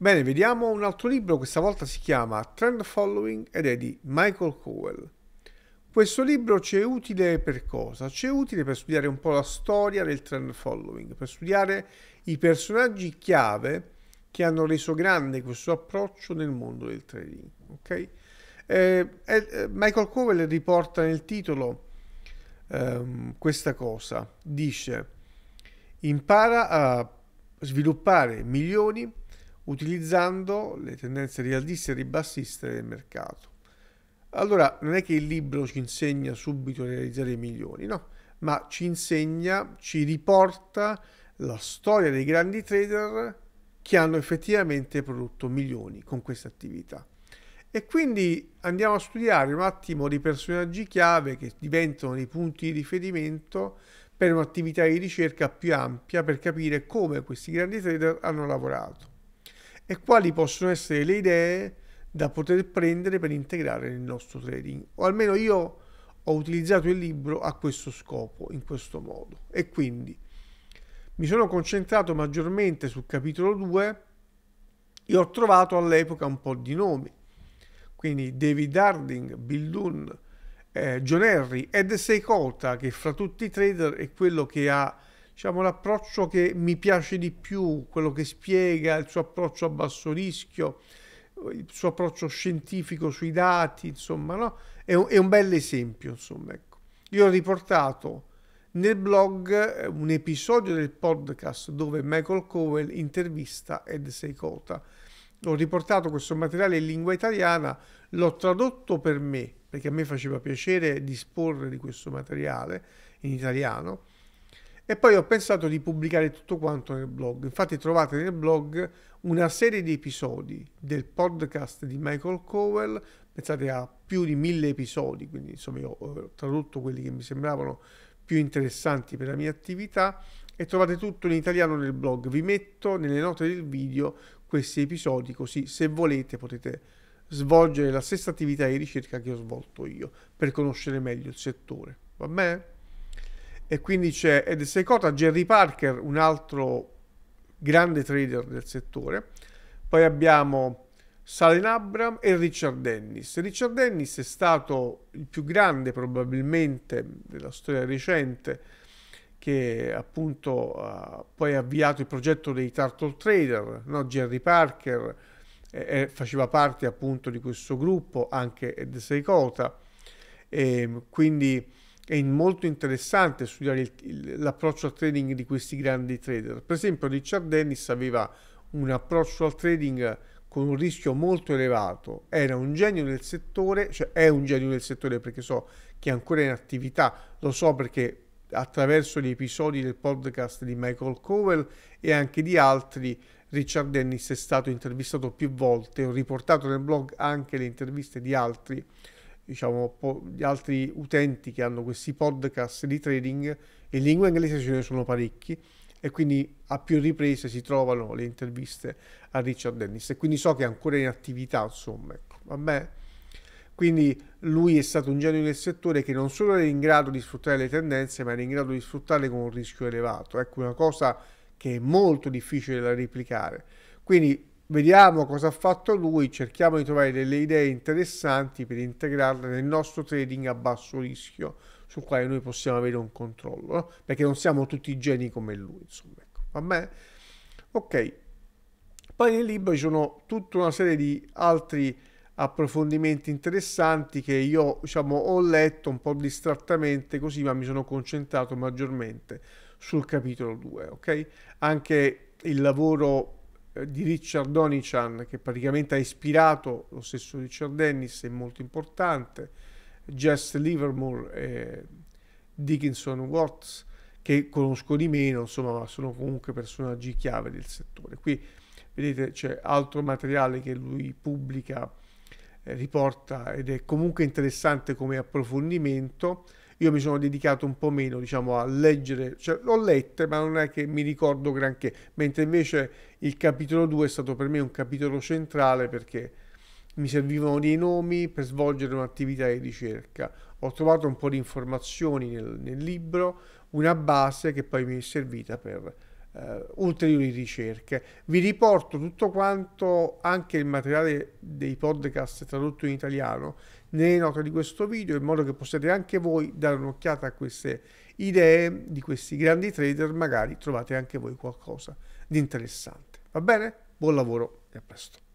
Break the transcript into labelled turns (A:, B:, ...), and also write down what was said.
A: Bene, vediamo un altro libro, questa volta si chiama Trend Following ed è di Michael Cowell. Questo libro ci è utile per cosa? Ci è utile per studiare un po' la storia del trend following, per studiare i personaggi chiave che hanno reso grande questo approccio nel mondo del trading. Okay? Eh, eh, Michael Cowell riporta nel titolo ehm, questa cosa, dice impara a sviluppare milioni di utilizzando le tendenze rialdiste e ribassiste del mercato. Allora, non è che il libro ci insegna subito a realizzare i milioni, no, ma ci insegna, ci riporta la storia dei grandi trader che hanno effettivamente prodotto milioni con questa attività. E quindi andiamo a studiare un attimo dei personaggi chiave che diventano dei punti di riferimento per un'attività di ricerca più ampia per capire come questi grandi trader hanno lavorato e quali possono essere le idee da poter prendere per integrare nel nostro trading. O almeno io ho utilizzato il libro a questo scopo, in questo modo. E quindi mi sono concentrato maggiormente sul capitolo 2 e ho trovato all'epoca un po' di nomi. Quindi David Harding, Bill Dunn, eh, John Henry ed Seikota, che fra tutti i trader è quello che ha diciamo, l'approccio che mi piace di più, quello che spiega, il suo approccio a basso rischio, il suo approccio scientifico sui dati, insomma, no? è, un, è un bel esempio. Insomma, ecco. Io ho riportato nel blog eh, un episodio del podcast dove Michael Cowell intervista Ed Seikota. Ho riportato questo materiale in lingua italiana, l'ho tradotto per me, perché a me faceva piacere disporre di questo materiale in italiano, e poi ho pensato di pubblicare tutto quanto nel blog. Infatti trovate nel blog una serie di episodi del podcast di Michael Cowell, pensate a più di mille episodi, quindi insomma io ho tradotto quelli che mi sembravano più interessanti per la mia attività e trovate tutto in italiano nel blog. Vi metto nelle note del video questi episodi così se volete potete svolgere la stessa attività di ricerca che ho svolto io per conoscere meglio il settore. Va bene? e quindi c'è ed sei Jerry Parker, un altro grande trader del settore. Poi abbiamo Salen Abram e Richard Dennis. Richard Dennis è stato il più grande probabilmente della storia recente che appunto ha poi avviato il progetto dei Turtle Trader, no? Jerry Parker eh, faceva parte appunto di questo gruppo, anche Ed Seikota, e ehm, quindi è molto interessante studiare l'approccio al trading di questi grandi trader. Per esempio Richard Dennis aveva un approccio al trading con un rischio molto elevato, era un genio nel settore, cioè è un genio nel settore perché so che è ancora in attività, lo so perché attraverso gli episodi del podcast di Michael Cowell e anche di altri, Richard Dennis è stato intervistato più volte, ho riportato nel blog anche le interviste di altri diciamo, po- gli altri utenti che hanno questi podcast di trading in lingua inglese ce ne sono parecchi e quindi a più riprese si trovano le interviste a Richard Dennis e quindi so che è ancora in attività insomma ecco. Vabbè. quindi lui è stato un genio nel settore che non solo era in grado di sfruttare le tendenze ma era in grado di sfruttarle con un rischio elevato ecco una cosa che è molto difficile da replicare quindi vediamo cosa ha fatto lui, cerchiamo di trovare delle idee interessanti per integrarle nel nostro trading a basso rischio sul quale noi possiamo avere un controllo, no? Eh? perché non siamo tutti geni come lui, insomma, ecco. va bene? Ok, poi nel libro ci sono tutta una serie di altri approfondimenti interessanti che io diciamo, ho letto un po' distrattamente così, ma mi sono concentrato maggiormente sul capitolo 2, ok? Anche il lavoro eh, di Richard Donichan che praticamente ha ispirato lo stesso Richard Dennis è molto importante Jess Livermore e Dickinson Watts che conosco di meno insomma ma sono comunque personaggi chiave del settore qui vedete c'è altro materiale che lui pubblica eh, riporta ed è comunque interessante come approfondimento io mi sono dedicato un po' meno, diciamo, a leggere, cioè l'ho letta ma non è che mi ricordo granché, mentre invece il capitolo 2 è stato per me un capitolo centrale perché mi servivano dei nomi per svolgere un'attività di ricerca. Ho trovato un po' di informazioni nel, nel libro, una base che poi mi è servita per Uh, ulteriori ricerche. Vi riporto tutto quanto, anche il materiale dei podcast tradotto in italiano, nelle note di questo video, in modo che possiate anche voi dare un'occhiata a queste idee di questi grandi trader, magari trovate anche voi qualcosa di interessante. Va bene? Buon lavoro e a presto.